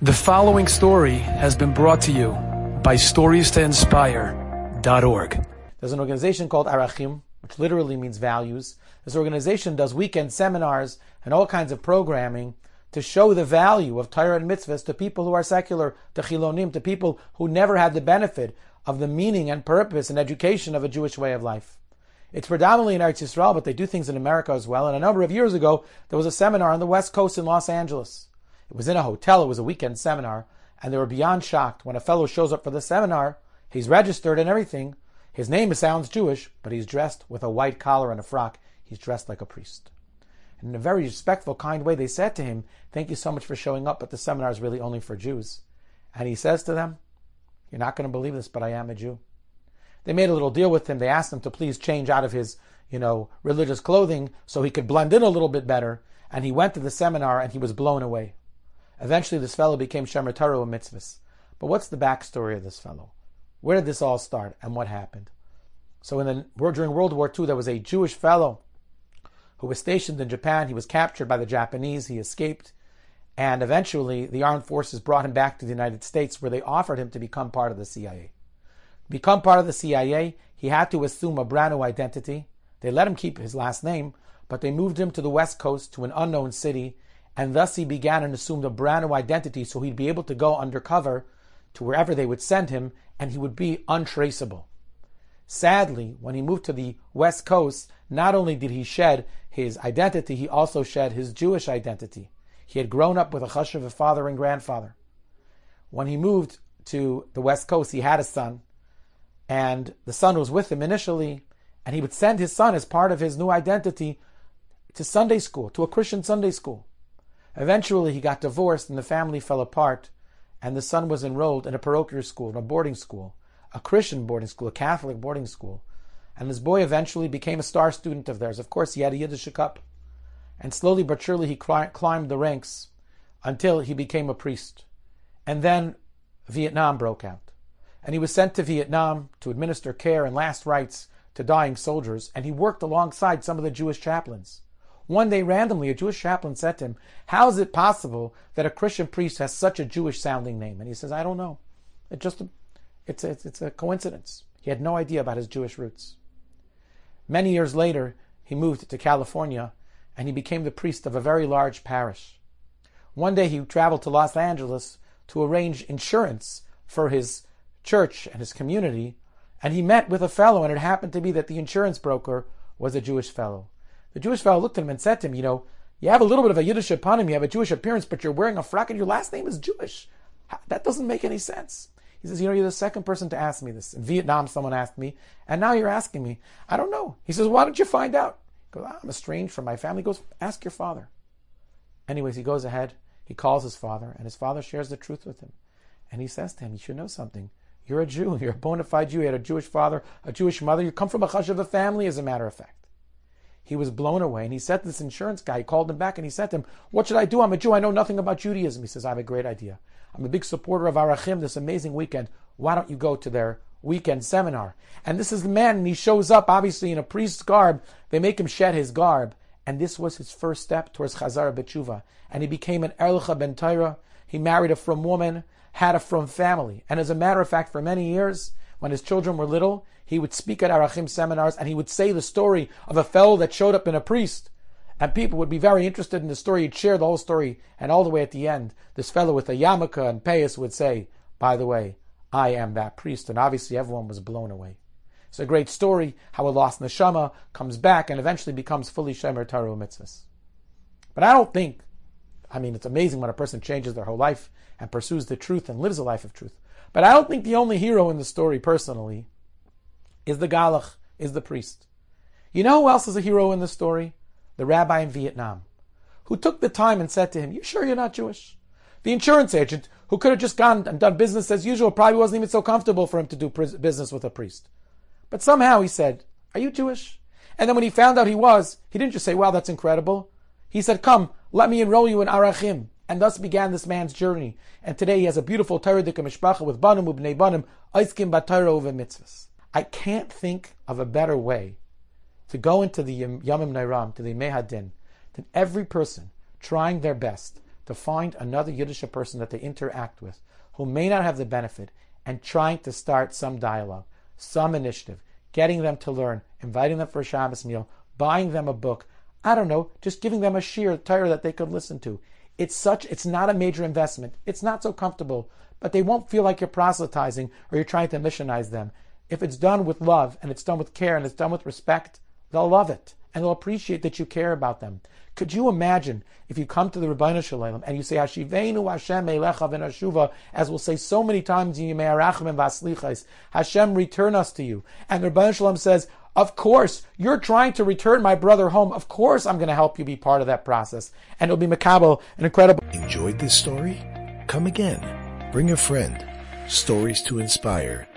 The following story has been brought to you by StoriesToInspire.org. There's an organization called Arachim, which literally means values. This organization does weekend seminars and all kinds of programming to show the value of Torah and mitzvahs to people who are secular, to chilonim, to people who never had the benefit of the meaning and purpose and education of a Jewish way of life. It's predominantly in Eretz Yisrael, but they do things in America as well. And a number of years ago, there was a seminar on the West Coast in Los Angeles it was in a hotel, it was a weekend seminar, and they were beyond shocked when a fellow shows up for the seminar. He's registered and everything. His name sounds Jewish, but he's dressed with a white collar and a frock. He's dressed like a priest. And in a very respectful, kind way, they said to him, Thank you so much for showing up, but the seminar is really only for Jews. And he says to them, You're not going to believe this, but I am a Jew. They made a little deal with him. They asked him to please change out of his, you know, religious clothing so he could blend in a little bit better. And he went to the seminar and he was blown away. Eventually, this fellow became Shemer Torah and mitzvahs. But what's the backstory of this fellow? Where did this all start and what happened? So, in the, during World War II, there was a Jewish fellow who was stationed in Japan. He was captured by the Japanese. He escaped. And eventually, the armed forces brought him back to the United States where they offered him to become part of the CIA. become part of the CIA, he had to assume a brand new identity. They let him keep his last name, but they moved him to the West Coast to an unknown city and thus he began and assumed a brand new identity so he'd be able to go undercover to wherever they would send him and he would be untraceable. Sadly, when he moved to the West Coast, not only did he shed his identity, he also shed his Jewish identity. He had grown up with a hush of a father and grandfather. When he moved to the West Coast, he had a son, and the son was with him initially, and he would send his son as part of his new identity to Sunday school, to a Christian Sunday school. Eventually, he got divorced and the family fell apart, and the son was enrolled in a parochial school, in a boarding school, a Christian boarding school, a Catholic boarding school. And this boy eventually became a star student of theirs. Of course, he had a Yiddish cup. And slowly but surely, he climbed the ranks until he became a priest. And then Vietnam broke out. And he was sent to Vietnam to administer care and last rites to dying soldiers, and he worked alongside some of the Jewish chaplains. One day, randomly, a Jewish chaplain said to him, How is it possible that a Christian priest has such a Jewish sounding name? And he says, I don't know. It just, it's, it's, it's a coincidence. He had no idea about his Jewish roots. Many years later, he moved to California and he became the priest of a very large parish. One day, he traveled to Los Angeles to arrange insurance for his church and his community, and he met with a fellow, and it happened to be that the insurance broker was a Jewish fellow. The Jewish fellow looked at him and said to him, You know, you have a little bit of a Yiddish upon him, you have a Jewish appearance, but you're wearing a frock and your last name is Jewish. That doesn't make any sense. He says, You know, you're the second person to ask me this. In Vietnam, someone asked me, and now you're asking me. I don't know. He says, Why don't you find out? He goes, I'm estranged from my family. He goes, Ask your father. Anyways, he goes ahead. He calls his father, and his father shares the truth with him. And he says to him, You should know something. You're a Jew. You're a bona fide Jew. You had a Jewish father, a Jewish mother. You come from a chash of a family, as a matter of fact. He was blown away and he said to this insurance guy, he called him back and he said to him, What should I do? I'm a Jew. I know nothing about Judaism. He says, I have a great idea. I'm a big supporter of Arachim this amazing weekend. Why don't you go to their weekend seminar? And this is the man and he shows up obviously in a priest's garb. They make him shed his garb. And this was his first step towards Chazar Betshuva. And he became an Erlicha Ben Torah. He married a from woman, had a from family. And as a matter of fact, for many years, when his children were little, he would speak at Arachim seminars and he would say the story of a fellow that showed up in a priest. And people would be very interested in the story. He'd share the whole story. And all the way at the end, this fellow with a yarmulke and payas would say, By the way, I am that priest. And obviously, everyone was blown away. It's a great story how a lost neshama comes back and eventually becomes fully Shemer Torah mitzvahs. But I don't think I mean, it's amazing when a person changes their whole life and pursues the truth and lives a life of truth. But I don't think the only hero in the story, personally, is the Galach, is the priest. You know who else is a hero in the story? The rabbi in Vietnam, who took the time and said to him, You sure you're not Jewish? The insurance agent, who could have just gone and done business as usual, probably wasn't even so comfortable for him to do business with a priest. But somehow he said, Are you Jewish? And then when he found out he was, he didn't just say, Wow, that's incredible. He said, Come, let me enroll you in Arachim. And thus began this man's journey. And today he has a beautiful Torahdik Mishpacha with Banim Ubnei Banim, Aiskim Batayra over mitzvahs. I can't think of a better way to go into the Yamim Nairam, to the Mehadin, than every person trying their best to find another Yiddish person that they interact with who may not have the benefit and trying to start some dialogue, some initiative, getting them to learn, inviting them for a Shabbos meal, buying them a book, I don't know, just giving them a sheer tire that they could listen to. It's such, it's not a major investment. It's not so comfortable, but they won't feel like you're proselytizing or you're trying to missionize them. If it's done with love and it's done with care and it's done with respect, they'll love it and they'll appreciate that you care about them. Could you imagine if you come to the Rabbeinu Shalom and you say Hashiveinu Hashem Eilecha Venashuva, as we'll say so many times in Yemei Arachim and Vaslichais, Hashem return us to you, and the Rabbeinu Shalom says, of course, you're trying to return my brother home. Of course, I'm going to help you be part of that process. And it'll be macabre and incredible. Enjoyed this story? Come again. Bring a friend. Stories 2 inspire.org.